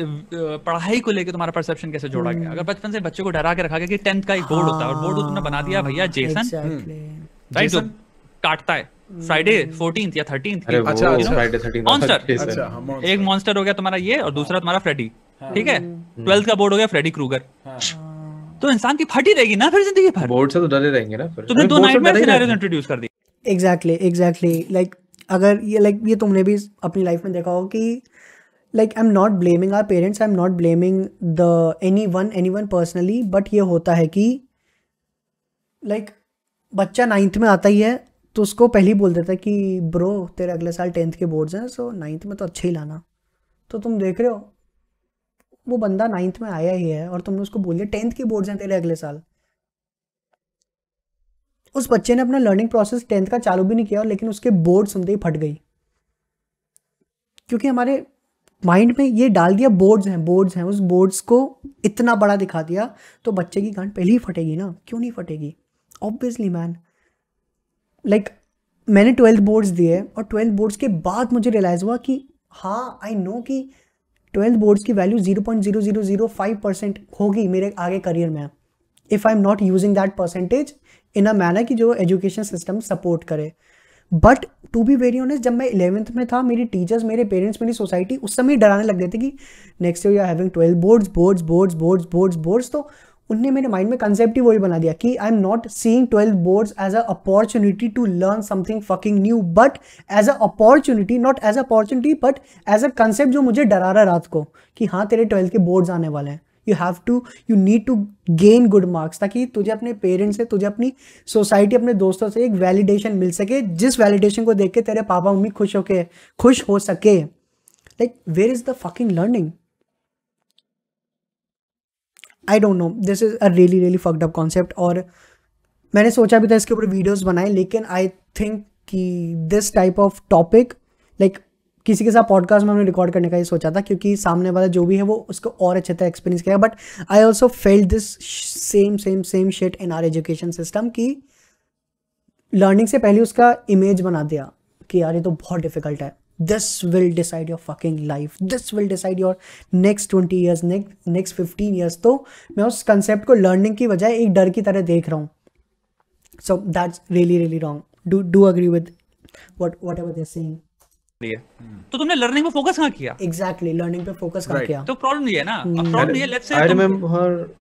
पढ़ाई को लेकर तुम्हारा परसेप्शन कैसे जोड़ा गया अगर हम्म। बचपन से बच्चे को डरा के रखा गया कि टेंथ का एक बोर्ड होता है और बोर्ड तुमने बना दिया भैया जेसन हाँ, राइट हम्म। जो काटता है फ्राइडे हम्म। फोर्टीन या थर्टीन अच्छा, मॉन्स्टर हाँ, एक मॉन्स्टर हो गया तुम्हारा ये और दूसरा तुम्हारा फ्रेडी हाँ। ठीक है ट्वेल्थ का बोर्ड हो गया फ्रेडी क्रूगर तो इंसान की फटी रहेगी ना फिर जिंदगी भर बोर्ड से तो डरे रहेंगे ना फिर तुमने दो नाइटमेयर सिनेरियोस इंट्रोड्यूस कर दिए एग्जैक्टली एग्जैक्टली लाइक अगर ये लाइक ये तुमने भी अपनी लाइफ में देखा हो कि like I am not blaming our parents I am not blaming the anyone anyone personally but ये होता है कि लाइक like, बच्चा नाइन्थ में आता ही है तो उसको पहले ही बोल देता है कि ब्रो तेरे अगले साल टेंथ के बोर्ड्स हैं सो नाइन्थ में तो अच्छे ही लाना तो तुम देख रहे हो वो बंदा नाइन्थ में आया ही है और तुमने उसको बोल दिया टेंथ के बोर्ड्स हैं तेरे अगले साल उस बच्चे ने अपना लर्निंग प्रोसेस टेंथ का चालू भी नहीं किया और लेकिन उसके बोर्ड सुनते ही फट गई क्योंकि हमारे माइंड में ये डाल दिया बोर्ड्स हैं बोर्ड्स हैं उस बोर्ड्स को इतना बड़ा दिखा दिया तो बच्चे की गांड पहले ही फटेगी ना क्यों नहीं फटेगी ऑब्वियसली मैन लाइक मैंने ट्वेल्थ बोर्ड्स दिए और ट्वेल्थ बोर्ड्स के बाद मुझे रियलाइज़ हुआ कि हाँ आई नो कि ट्वेल्थ बोर्ड्स की value zero point zero zero zero five percent होगी मेरे आगे करियर में if I am not using that percentage in a manner कि जो एजुकेशन सिस्टम सपोर्ट करे but to be very honest जब मैं इलेवंथ में था मेरी टीचर्स मेरे पेरेंट्स मेरी सोसाइटी उस समय डराने लग गए थे कि next year you having twelve boards boards boards boards boards boards तो उनने मेरे माइंड में कंसेप्ट ही वही बना दिया कि I am not seeing twelve boards as a opportunity to learn something fucking new but as a opportunity not as opportunity but as a concept जो मुझे डरा रहा है रात को कि हाँ तेरे ट्वेल्थ के बोर्ड्स आने वाले हैं you have to you need to gain good marks ताकि तुझे अपने पेरेंट्स से तुझे अपनी सोसाइटी अपने दोस्तों से एक वैलिडेशन मिल सके जिस वैलिडेशन को देख के तेरे पापा मम्मी खुश होके खुश हो सके like where is the fucking learning I don't know this is a really really fucked up concept और मैंने सोचा भी था इसके ऊपर वीडियोज बनाए लेकिन आई थिंक कि this type of topic like किसी के साथ पॉडकास्ट में हमने रिकॉर्ड करने का ये सोचा था क्योंकि सामने वाला जो भी है वो उसको और अच्छे तरह एक्सपीरियंस करेगा but I also felt this same same same shit in our education system कि लर्निंग से पहले उसका इमेज बना दिया कि यार ये तो बहुत डिफिकल्ट है this will decide your fucking life this will decide your next twenty years next fifteen years तो मैं उस कंसेप्ट को लर्निंग की बजाय एक डर की तरह देख रहा हूँ so that's really really wrong do do agree with what whatever they're saying hmm. तो तुमने लर्निंग पे फोकस कहाँ किया एग्जैक्टली लर्निंग पे फोकस कहाँ किया तो प्रॉब्लम ये है ना प्रॉब्लम हम्म। ये लेट्स से आई रिमेंबर